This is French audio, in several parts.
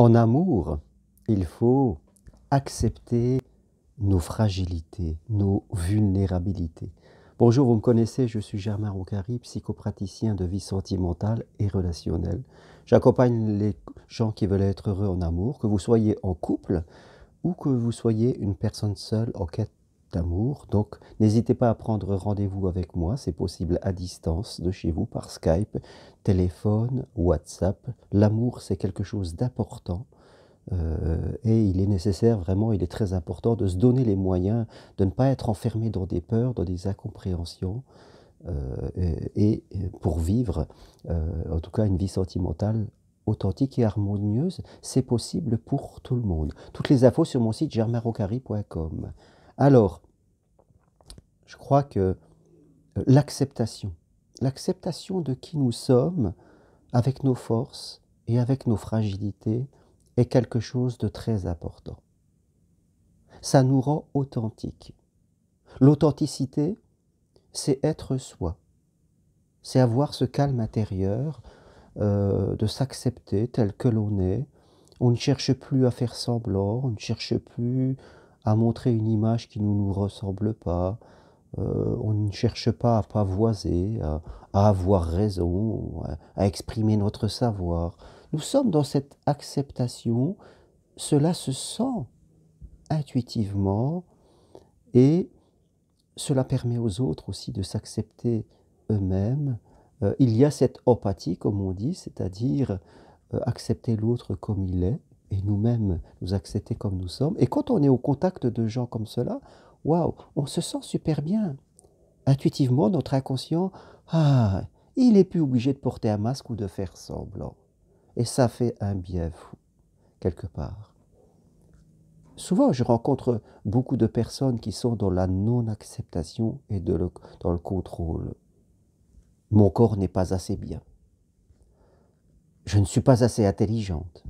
En amour, il faut accepter nos fragilités, nos vulnérabilités. Bonjour, vous me connaissez, je suis Germain Roucari, psychopraticien de vie sentimentale et relationnelle. J'accompagne les gens qui veulent être heureux en amour, que vous soyez en couple ou que vous soyez une personne seule en quête d'amour. Donc n'hésitez pas à prendre rendez-vous avec moi, c'est possible à distance de chez vous par Skype, téléphone, WhatsApp. L'amour, c'est quelque chose d'important. Euh, et il est nécessaire vraiment, il est très important de se donner les moyens de ne pas être enfermé dans des peurs, dans des incompréhensions, euh, et, pour vivre euh, en tout cas une vie sentimentale authentique et harmonieuse, c'est possible pour tout le monde. Toutes les infos sur mon site germainrocari.com. Alors, je crois que euh, l'acceptation, l'acceptation de qui nous sommes avec nos forces et avec nos fragilités est quelque chose de très important. Ça nous rend authentiques. L'authenticité, c'est être soi, c'est avoir ce calme intérieur, euh, de s'accepter tel que l'on est. On ne cherche plus à faire semblant, on ne cherche plus à montrer une image qui ne nous ressemble pas. Euh, on ne cherche pas à pavoiser, à, avoir raison, à, exprimer notre savoir. Nous sommes dans cette acceptation, cela se sent intuitivement et cela permet aux autres aussi de s'accepter eux-mêmes. Euh, il y a cette empathie, comme on dit, c'est-à-dire euh, accepter l'autre comme il est, et nous-mêmes nous accepter comme nous sommes. Et quand on est au contact de gens comme cela, waouh, on se sent super bien. Intuitivement, notre inconscient, ah, il n'est plus obligé de porter un masque ou de faire semblant. Et ça fait un bien fou, quelque part. Souvent, je rencontre beaucoup de personnes qui sont dans la non-acceptation et dans le contrôle. Mon corps n'est pas assez bien. Je ne suis pas assez intelligente.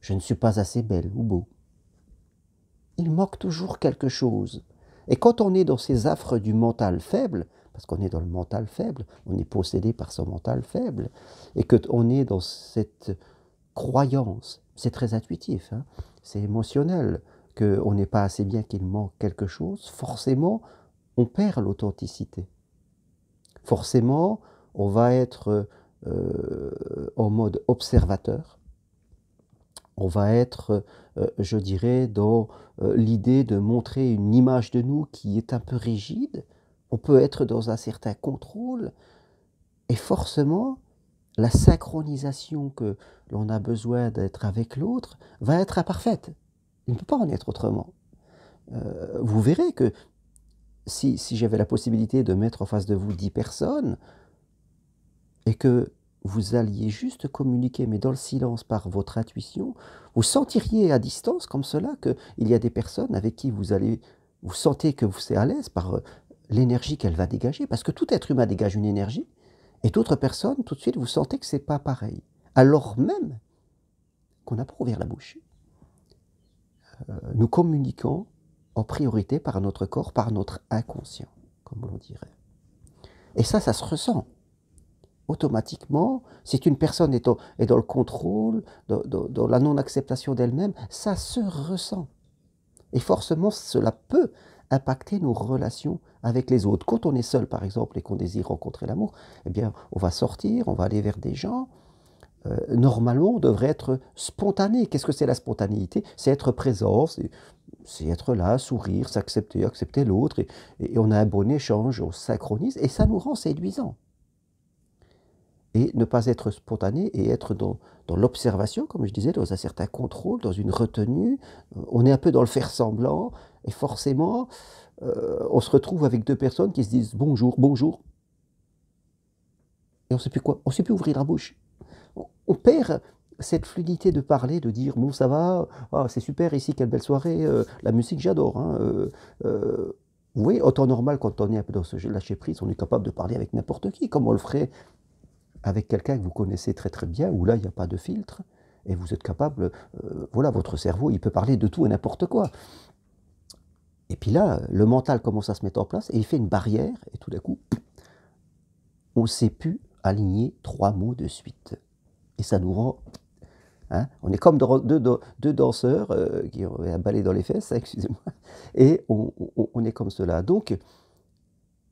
Je ne suis pas assez belle ou beau. Il manque toujours quelque chose. Et quand on est dans ces affres du mental faible, parce qu'on est dans le mental faible, on est possédé par son mental faible, et qu'on est dans cette croyance, c'est très intuitif, hein, c'est émotionnel, qu'on n'est pas assez bien, qu'il manque quelque chose, forcément, on perd l'authenticité. Forcément, on va être euh, en mode observateur, on va être, euh, je dirais, dans euh, l'idée de montrer une image de nous qui est un peu rigide, on peut être dans un certain contrôle, et forcément, la synchronisation que l'on a besoin d'être avec l'autre va être imparfaite. Il ne peut pas en être autrement. Euh, vous verrez que si, si j'avais la possibilité de mettre en face de vous dix personnes, et que vous alliez juste communiquer, mais dans le silence, par votre intuition, vous sentiriez à distance, comme cela, qu'il y a des personnes avec qui vous allez, vous sentez que vous êtes à l'aise par euh, l'énergie qu'elle va dégager, parce que tout être humain dégage une énergie, et d'autres personnes, tout de suite, vous sentez que ce n'est pas pareil, alors même qu'on n'a pas ouvert la bouche. Euh, nous communiquons en priorité par notre corps, par notre inconscient, comme on dirait. Et ça, ça se ressent automatiquement, si une personne est, dans le contrôle, dans, la non-acceptation d'elle-même, ça se ressent. Et forcément, cela peut impacter nos relations avec les autres. Quand on est seul, par exemple, et qu'on désire rencontrer l'amour, eh bien, on va sortir, on va aller vers des gens. Euh, normalement, on devrait être spontané. Qu'est-ce que c'est la spontanéité C'est être présent, c'est être là, sourire, s'accepter, accepter, l'autre, et, et on a un bon échange, on synchronise, et ça nous rend séduisant et ne pas être spontané et être dans, dans l'observation, comme je disais, dans un certain contrôle, dans une retenue. Euh, on est un peu dans le faire semblant et forcément, euh, on se retrouve avec deux personnes qui se disent bonjour, bonjour. Et on ne sait plus quoi, on ne sait plus ouvrir la bouche. On, perd cette fluidité de parler, de dire bon ça va, ah, c'est super ici, quelle belle soirée, euh, la musique j'adore. Hein, autant vous voyez, autant normal, quand on est un peu dans ce lâcher prise, on est capable de parler avec n'importe qui, comme on le ferait avec quelqu'un que vous connaissez très très bien, où là il n'y a pas de filtre, et vous êtes capable, euh, voilà, votre cerveau, il peut parler de tout et n'importe quoi. Et puis là, le mental commence à se mettre en place et il fait une barrière, et tout d'un coup, on ne sait plus aligner trois mots de suite. Et ça nous rend. Hein, on est comme deux, danseurs euh, qui ont un balai dans les fesses, hein, excusez-moi, et on est comme cela. Donc,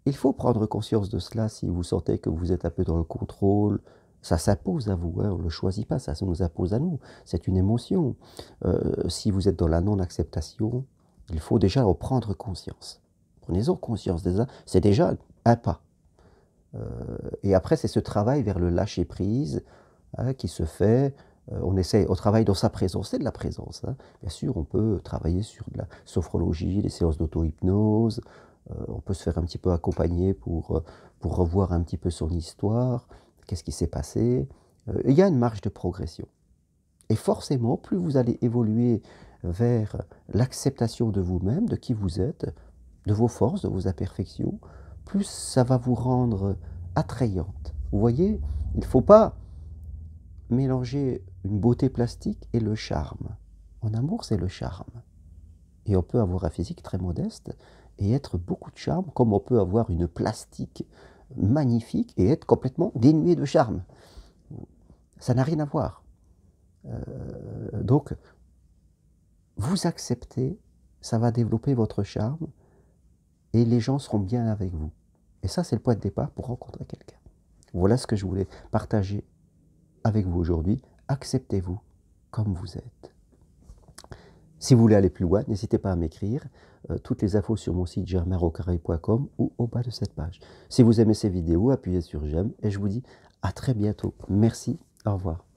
il faut prendre conscience de cela si vous sentez que vous êtes un peu dans le contrôle. Ça s'impose à vous, hein, on ne le choisit pas, ça nous impose à nous. C'est une émotion. Euh, si vous êtes dans la non-acceptation, il faut déjà en prendre conscience. Prenez-en conscience déjà, c'est déjà un pas. Euh, et après, c'est ce travail vers le lâcher-prise hein, qui se fait euh, on essaie, au travaille dans sa présence, c'est de la présence. Hein. Bien sûr, on peut travailler sur de la sophrologie, des séances d'auto-hypnose, euh, on peut se faire un petit peu accompagner euh, pour, revoir un petit peu son histoire, qu'est-ce qui s'est passé. Euh, il y a une marge de progression. Et forcément, plus vous allez évoluer vers l'acceptation de vous-même, de qui vous êtes, de vos forces, de vos imperfections, plus ça va vous rendre attrayante. Vous voyez, il ne faut pas mélanger une beauté plastique et le charme. En amour, c'est le charme. Et on peut avoir un physique très modeste, et être beaucoup de charme, comme on peut avoir une plastique magnifique et être complètement dénué de charme. Ça n'a rien à voir. Euh, donc, vous acceptez, ça va développer votre charme et les gens seront bien avec vous. Et ça, c'est le point de départ pour rencontrer quelqu'un. Voilà ce que je voulais partager avec vous aujourd'hui. Acceptez-vous comme vous êtes. Si vous voulez aller plus loin, n'hésitez pas à m'écrire. Euh, toutes les infos sur mon site germarocarré.com ou au bas de cette page. Si vous aimez ces vidéos, appuyez sur j'aime et je vous dis à très bientôt. Merci, au revoir.